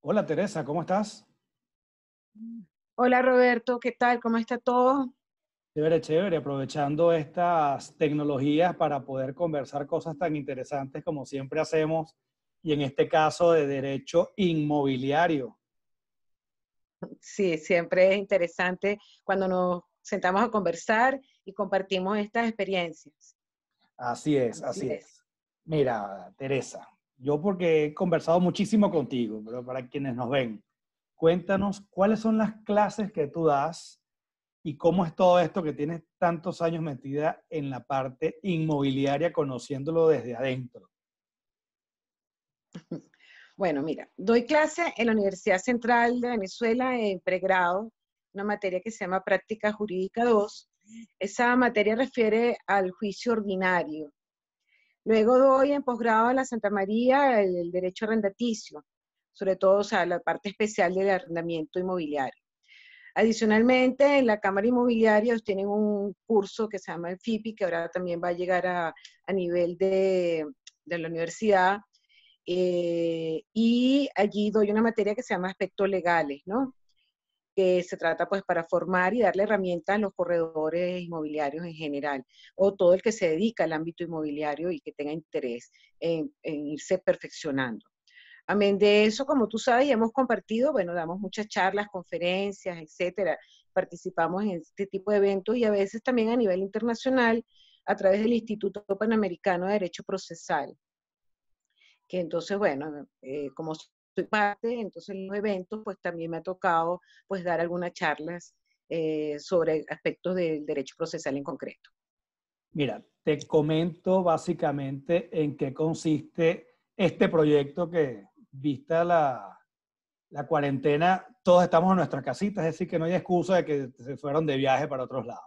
Hola Teresa, ¿cómo estás? Hola Roberto, ¿qué tal? ¿Cómo está todo? Chévere, chévere, aprovechando estas tecnologías para poder conversar cosas tan interesantes como siempre hacemos, y en este caso de derecho inmobiliario. Sí, siempre es interesante cuando nos sentamos a conversar y compartimos estas experiencias. Así es, así, es. Mira, Teresa, yo porque he conversado muchísimo contigo, pero para quienes nos ven, cuéntanos cuáles son las clases que tú das y cómo es todo esto que tienes tantos años metida en la parte inmobiliaria, conociéndolo desde adentro. Bueno, mira, doy clase en la Universidad Central de Venezuela en pregrado, una materia que se llama Práctica Jurídica 2. Esa materia refiere al juicio ordinario, Luego doy en posgrado a la Santa María el, derecho arrendaticio, sobre todo o sea, la parte especial del arrendamiento inmobiliario. Adicionalmente, en la Cámara Inmobiliaria tienen un curso que se llama el FIPI, que ahora también va a llegar a, nivel de, la universidad. Eh, y allí doy una materia que se llama aspectos legales, ¿no? que se trata pues para formar y darle herramientas a los corredores inmobiliarios en general o todo el que se dedica al ámbito inmobiliario y que tenga interés en, irse perfeccionando. Amén de eso, como tú sabes, hemos compartido, bueno, damos muchas charlas, conferencias, etcétera. Participamos en este tipo de eventos y a veces también a nivel internacional a través del Instituto Panamericano de Derecho Procesal. Que entonces, bueno, eh, como soy parte, entonces en los eventos pues también me ha tocado pues dar algunas charlas eh, sobre aspectos del derecho procesal en concreto. Mira, te comento básicamente en qué consiste este proyecto que, vista la, la cuarentena, todos estamos en nuestras casitas, es decir, que no hay excusa de que se fueron de viaje para otros lados.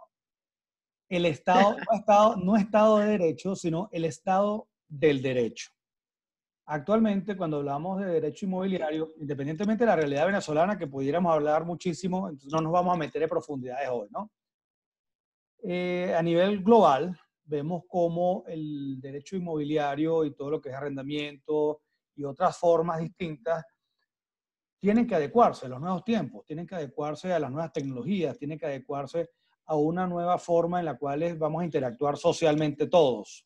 El Estado no estado, no estado de derecho, sino el Estado del derecho actualmente cuando hablamos de derecho inmobiliario, independientemente de la realidad venezolana, que pudiéramos hablar muchísimo, no nos vamos a meter en profundidades hoy, ¿no? Eh, a nivel global, vemos cómo el derecho inmobiliario y todo lo que es arrendamiento y otras formas distintas tienen que adecuarse a los nuevos tiempos, tienen que adecuarse a las nuevas tecnologías, tienen que adecuarse a una nueva forma en la cual vamos a interactuar socialmente todos.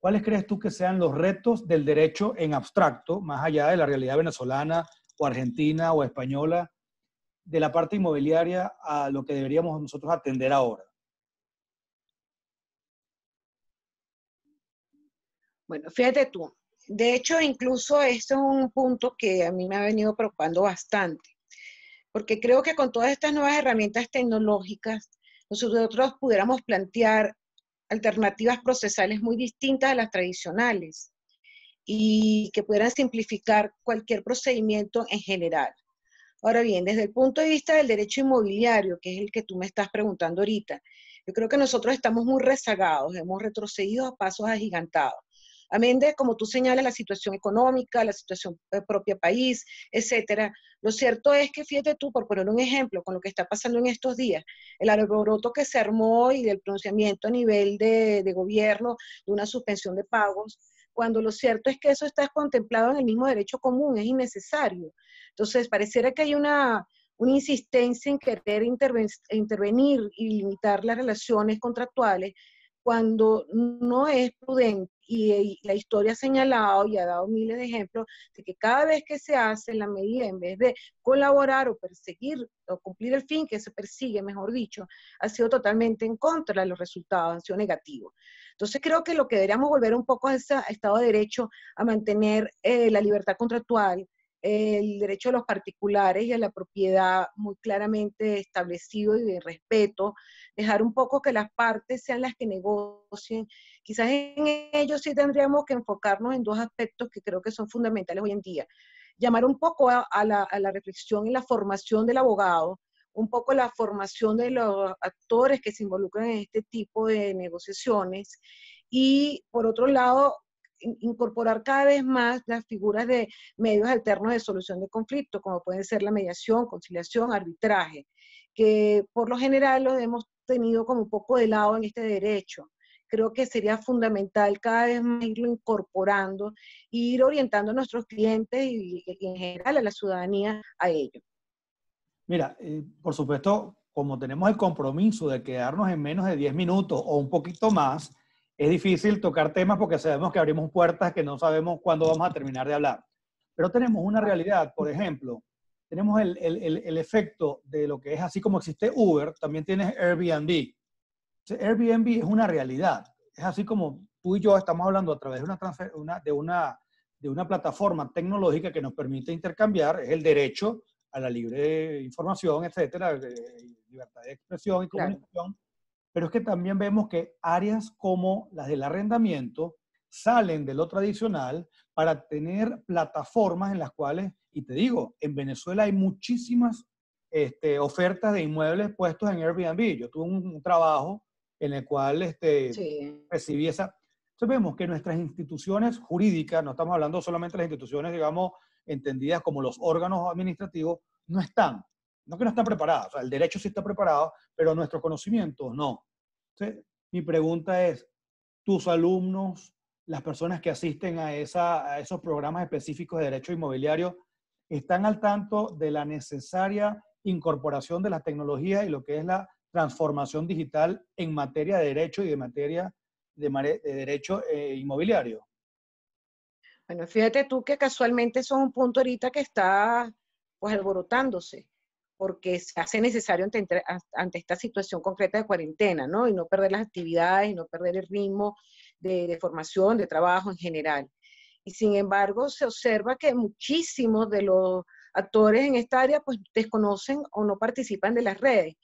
¿cuáles crees tú que sean los retos del derecho en abstracto, más allá de la realidad venezolana o argentina o española, de la parte inmobiliaria a lo que deberíamos nosotros atender ahora? Bueno, fíjate tú, de hecho incluso esto es un punto que a mí me ha venido preocupando bastante, porque creo que con todas estas nuevas herramientas tecnológicas, nosotros pudiéramos plantear alternativas procesales muy distintas a las tradicionales y que pudieran simplificar cualquier procedimiento en general. Ahora bien, desde el punto de vista del derecho inmobiliario, que es el que tú me estás preguntando ahorita, yo creo que nosotros estamos muy rezagados, hemos retrocedido a pasos agigantados. Amén de, como tú señalas, la situación económica, la situación eh, propia país, etcétera. Lo cierto es que, fíjate tú, por poner un ejemplo, con lo que está pasando en estos días, el alboroto que se armó y el pronunciamiento a nivel de, gobierno de una suspensión de pagos, cuando lo cierto es que eso está contemplado en el mismo derecho común, es innecesario. Entonces, pareciera que hay una, insistencia en querer intervenir y limitar las relaciones contractuales cuando no es prudente, eh, y, la historia ha señalado y ha dado miles de ejemplos de que cada vez que se hace la medida, en vez de colaborar o perseguir o cumplir el fin que se persigue, mejor dicho, ha sido totalmente en contra de los resultados, han sido negativos. Entonces creo que lo que deberíamos volver un poco a ese Estado de Derecho, a mantener eh, la libertad contractual, el derecho a los particulares y a la propiedad muy claramente establecido y de respeto, dejar un poco que las partes sean las que negocien. Quizás en ello sí tendríamos que enfocarnos en dos aspectos que creo que son fundamentales hoy en día. Llamar un poco a, la, a la, reflexión y la formación del abogado, un poco la formación de los actores que se involucran en este tipo de negociaciones y, por otro lado, incorporar cada vez más las figuras de medios alternos de solución de conflicto como pueden ser la mediación, conciliación, arbitraje, que por lo general los hemos tenido como un poco de lado en este derecho. Creo que sería fundamental cada vez más irlo incorporando, e ir orientando a nuestros clientes y, en general a la ciudadanía a ello. Mira, eh, por supuesto, como tenemos el compromiso de quedarnos en menos de 10 minutos o un poquito más, es difícil tocar temas porque sabemos que abrimos puertas que no sabemos cuándo vamos a terminar de hablar. Pero tenemos una realidad, por ejemplo, tenemos el, el, el efecto de lo que es así como existe Uber, también tienes Airbnb. Airbnb es una realidad. Es así como tú y yo estamos hablando a través de una, transfer, de una, de una plataforma tecnológica que nos permite intercambiar, es el derecho a la libre información, etcétera, libertad de expresión y comunicación pero es que también vemos que áreas como las del arrendamiento salen de lo tradicional para tener plataformas en las cuales, y te digo, en Venezuela hay muchísimas este, ofertas de inmuebles puestos en Airbnb. Yo tuve un, trabajo en el cual este, recibí esa... Entonces vemos que nuestras instituciones jurídicas, no estamos hablando solamente de las instituciones, digamos, entendidas como los órganos administrativos, no están. No que no están preparados, el derecho sí está preparado, pero nuestros conocimientos no. mi pregunta es, ¿tus alumnos, las personas que asisten a, esos programas específicos de derecho inmobiliario, están al tanto de la necesaria incorporación de las tecnologías y lo que es la transformación digital en materia de derecho y de materia de, derecho eh, inmobiliario? Bueno, fíjate tú que casualmente eso un punto ahorita que está pues alborotándose porque se hace necesario ante, esta situación concreta de cuarentena, ¿no? Y no perder las actividades, no perder el ritmo de, formación, de trabajo en general. Y sin embargo, se observa que muchísimos de los actores en esta área pues desconocen o no participan de las redes.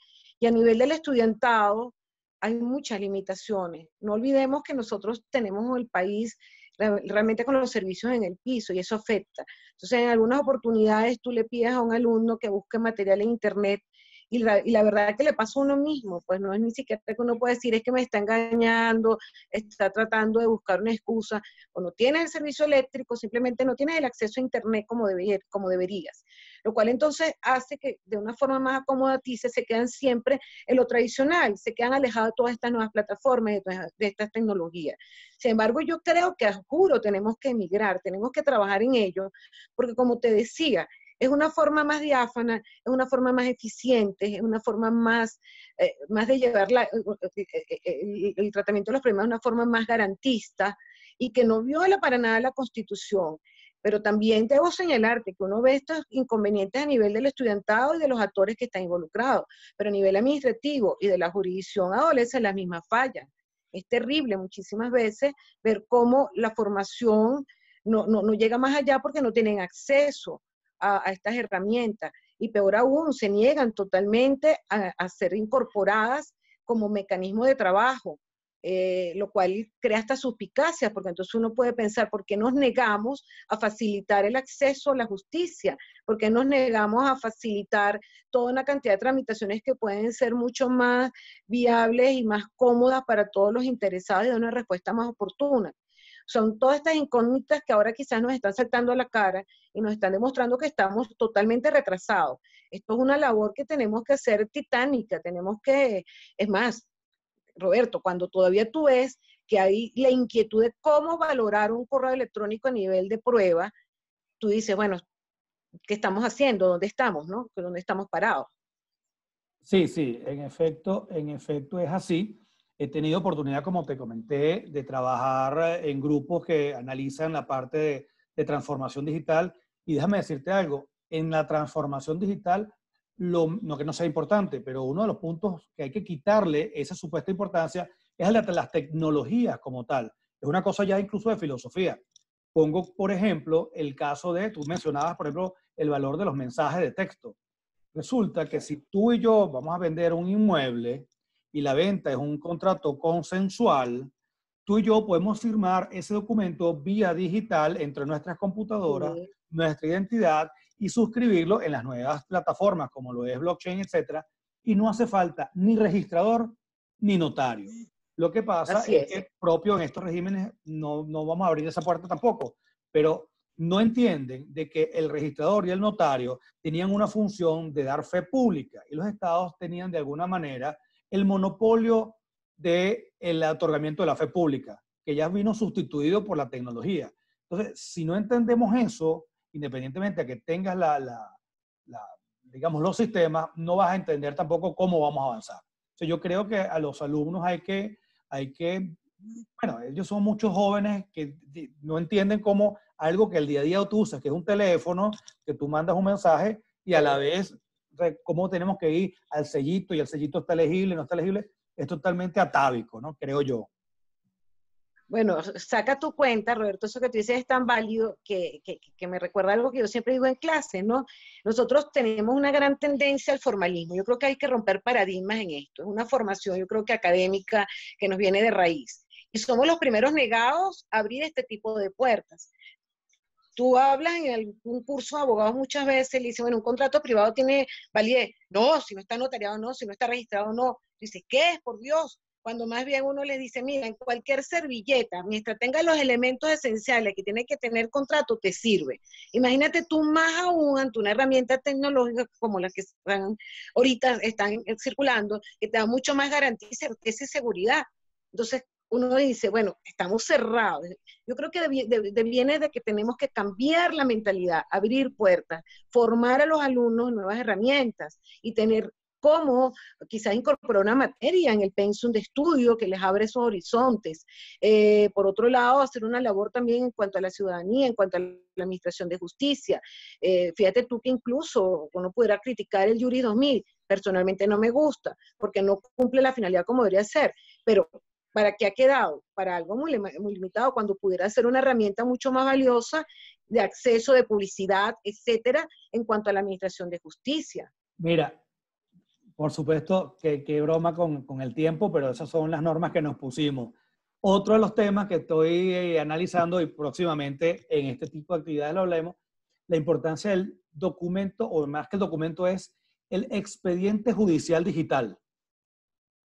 Y a nivel del estudiantado hay muchas limitaciones. No olvidemos que nosotros tenemos el país realmente con los servicios en el piso y eso afecta. Entonces, en algunas oportunidades tú le pides a un alumno que busque material en Internet y la, y la, verdad que le pasa a uno mismo, pues no es ni siquiera que uno puede decir es que me está engañando, está tratando de buscar una excusa, o no tiene el servicio eléctrico, simplemente no tiene el acceso a internet como, como deberías, lo cual entonces hace que de una forma más acomodatiza se quedan siempre en lo tradicional, se quedan alejados de todas estas nuevas plataformas, de, estas tecnologías. Sin embargo, yo creo que, juro, tenemos que emigrar, tenemos que trabajar en ello, porque como te decía, es una forma más diáfana, es una forma más eficiente, es una forma más, eh, más de llevar la, eh, eh, el, tratamiento de los problemas de una forma más garantista y que no viola para nada la Constitución. Pero también debo señalarte que uno ve estos inconvenientes a nivel del estudiantado y de los actores que están involucrados, pero a nivel administrativo y de la jurisdicción adolece las mismas falla Es terrible muchísimas veces ver cómo la formación no, no, llega más allá porque no tienen acceso a, estas herramientas y peor aún, se niegan totalmente a, ser incorporadas como mecanismo de trabajo, eh, lo cual crea hasta suspicacias, porque entonces uno puede pensar, ¿por qué nos negamos a facilitar el acceso a la justicia? ¿Por qué nos negamos a facilitar toda una cantidad de tramitaciones que pueden ser mucho más viables y más cómodas para todos los interesados y dar una respuesta más oportuna? Son todas estas incógnitas que ahora quizás nos están saltando a la cara y nos están demostrando que estamos totalmente retrasados. Esto es una labor que tenemos que hacer titánica, tenemos que, es más, Roberto, cuando todavía tú ves que hay la inquietud de cómo valorar un correo electrónico a nivel de prueba, tú dices, bueno, ¿qué estamos haciendo? ¿Dónde estamos? ¿no? ¿Dónde estamos parados? Sí, sí, en efecto, en efecto es así. He tenido oportunidad, como te comenté, de trabajar eh, en grupos que analizan la parte de, transformación digital. Y déjame decirte algo, en la transformación digital, lo, no que no sea importante, pero uno de los puntos que hay que quitarle esa supuesta importancia es la, las tecnologías como tal. Es una cosa ya incluso de filosofía. Pongo, por ejemplo, el caso de, tú mencionabas, por ejemplo, el valor de los mensajes de texto. Resulta que si tú y yo vamos a vender un inmueble, y la venta es un contrato consensual, tú y yo podemos firmar ese documento vía digital entre nuestras computadoras, nuestra identidad y suscribirlo en las nuevas plataformas como lo es blockchain, etc. y no hace falta ni registrador ni notario. Lo que pasa es, que propio en estos regímenes no, no vamos a abrir esa puerta tampoco, pero no entienden de que el registrador y el notario tenían una función de dar fe pública y los estados tenían de alguna manera el monopolio del otorgamiento de la fe pública, que ya vino sustituido por la tecnología. Entonces, si no entendemos eso, independientemente de que tengas la, digamos, los sistemas, no vas a entender tampoco cómo vamos a avanzar. yo creo que a los alumnos hay que, hay que, bueno, ellos son muchos jóvenes que no entienden cómo algo que el día a día tú usas, que es un teléfono, que tú mandas un mensaje y a la vez cómo tenemos que ir al sellito y el sellito está legible, no está legible, es totalmente atávico, ¿no? Creo yo. Bueno, saca tu cuenta, Roberto, eso que tú dices es tan válido que, que, me recuerda algo que yo siempre digo en clase, ¿no? Nosotros tenemos una gran tendencia al formalismo. Yo creo que hay que romper paradigmas en esto. Es una formación, yo creo que académica, que nos viene de raíz. Y somos los primeros negados a abrir este tipo de puertas. Tú hablas en algún curso de abogados muchas veces, le dicen, bueno, un contrato privado tiene validez. No, si no está notariado, no, si no está registrado, no. dice ¿qué es? Por Dios. Cuando más bien uno le dice, mira, en cualquier servilleta, mientras tenga los elementos esenciales que tiene que tener contrato, te sirve. Imagínate tú más aún ante una herramienta tecnológica como la que están, ahorita están eh, circulando, que te da mucho más garantía, certeza y seguridad. Entonces, uno dice, bueno, estamos cerrados. Yo creo que viene de que tenemos que cambiar la mentalidad, abrir puertas, formar a los alumnos nuevas herramientas y tener cómo quizás incorporar una materia en el pensum de estudio que les abre esos horizontes. Eh, por otro lado, hacer una labor también en cuanto a la ciudadanía, en cuanto a la administración de justicia. Eh, fíjate tú que incluso uno pudiera criticar el Jury 2000, personalmente no me gusta, porque no cumple la finalidad como debería ser, pero ¿Para qué ha quedado? Para algo muy, limitado, cuando pudiera ser una herramienta mucho más valiosa de acceso, de publicidad, etcétera, en cuanto a la administración de justicia. Mira, por supuesto, que, broma con, con, el tiempo, pero esas son las normas que nos pusimos. Otro de los temas que estoy eh, analizando y próximamente en este tipo de actividades lo hablemos, la importancia del documento, o más que el documento, es el expediente judicial digital.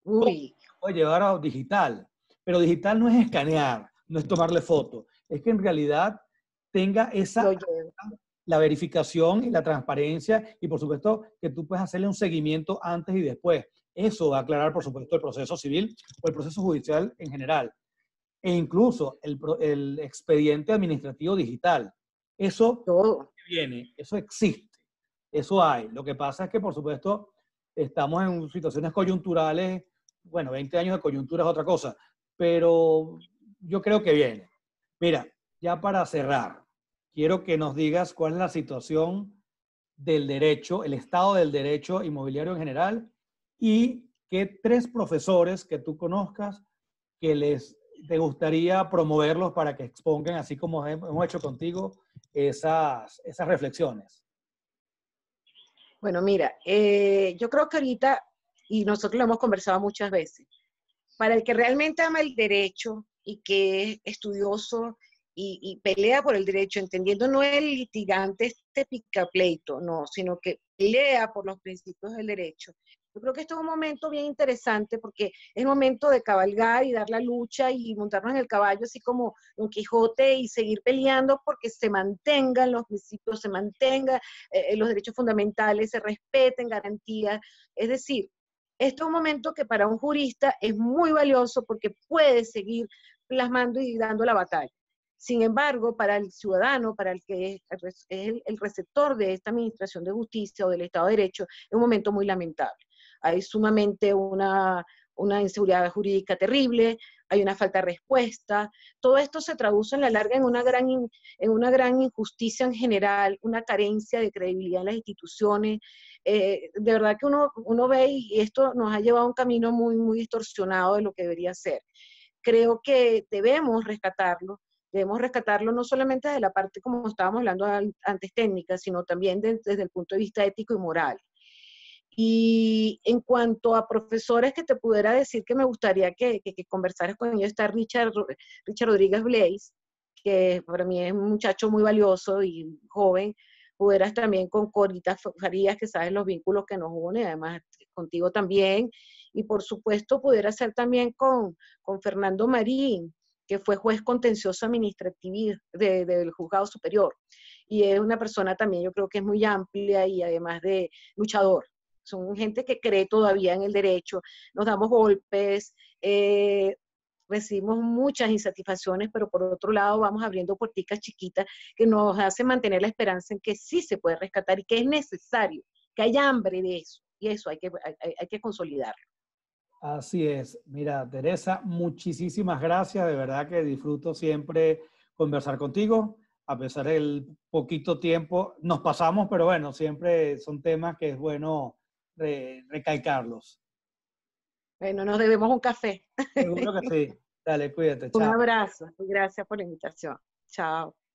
Uy puede llevar a digital, pero digital no es escanear, no es mm. tomarle foto, es que en realidad tenga esa la verificación y la transparencia y por supuesto que tú puedes hacerle un seguimiento antes y después. Eso va a aclarar por supuesto el proceso civil o el proceso judicial en general e incluso el, expediente administrativo digital. Eso Todo. viene, eso existe, eso hay. Lo que pasa es que por supuesto estamos en situaciones coyunturales bueno, 20 años de coyuntura es otra cosa, pero yo creo que viene. Mira, ya para cerrar, quiero que nos digas cuál es la situación del derecho, el estado del derecho inmobiliario en general y qué tres profesores que tú conozcas que les te gustaría promoverlos para que expongan, así como hemos hecho contigo, esas, esas reflexiones. Bueno, mira, eh, yo creo que ahorita y nosotros lo hemos conversado muchas veces, para el que realmente ama el derecho y que es estudioso y, pelea por el derecho, entendiendo no el litigante este picapleito, no, sino que pelea por los principios del derecho. Yo creo que esto es un momento bien interesante porque es momento de cabalgar y dar la lucha y montarnos en el caballo así como Don Quijote y seguir peleando porque se mantengan los principios, se mantengan eh, eh, los derechos fundamentales, se respeten garantías. Es decir, este es un momento que para un jurista es muy valioso porque puede seguir plasmando y dando la batalla. Sin embargo, para el ciudadano, para el que es el receptor de esta administración de justicia o del Estado de Derecho, es un momento muy lamentable. Hay sumamente una, una inseguridad jurídica terrible, hay una falta de respuesta. Todo esto se traduce en la larga en una gran, en una gran injusticia en general, una carencia de credibilidad en las instituciones. Eh, de verdad que uno, uno ve y esto nos ha llevado a un camino muy, muy distorsionado de lo que debería ser. Creo que debemos rescatarlo, debemos rescatarlo no solamente de la parte, como estábamos hablando antes, técnica, sino también desde el punto de vista ético y moral. Y en cuanto a profesores que te pudiera decir que me gustaría que, que, conversaras con ellos, está Richard, Richard Rodríguez Blaze, que para mí es un muchacho muy valioso y joven. Pudieras también con Corita Farías, que sabes los vínculos que nos une, además contigo también. Y por supuesto, pudiera ser también con, con Fernando Marín, que fue juez contencioso administrativo de, del juzgado superior. Y es una persona también, yo creo que es muy amplia y además de luchador son gente que cree todavía en el derecho, nos damos golpes, eh, recibimos muchas insatisfacciones, pero por otro lado vamos abriendo puerticas chiquitas que nos hacen mantener la esperanza en que sí se puede rescatar y que es necesario, que hay hambre de eso, y eso hay que, hay, hay que consolidarlo. Así es. Mira, Teresa, muchísimas gracias. De verdad que disfruto siempre conversar contigo, a pesar del poquito tiempo. Nos pasamos, pero bueno, siempre son temas que es bueno re, recalcarlos. Bueno, nos debemos un café. Seguro que sí. Dale, cuídate. Un abrazo. Gracias por la invitación. Chao.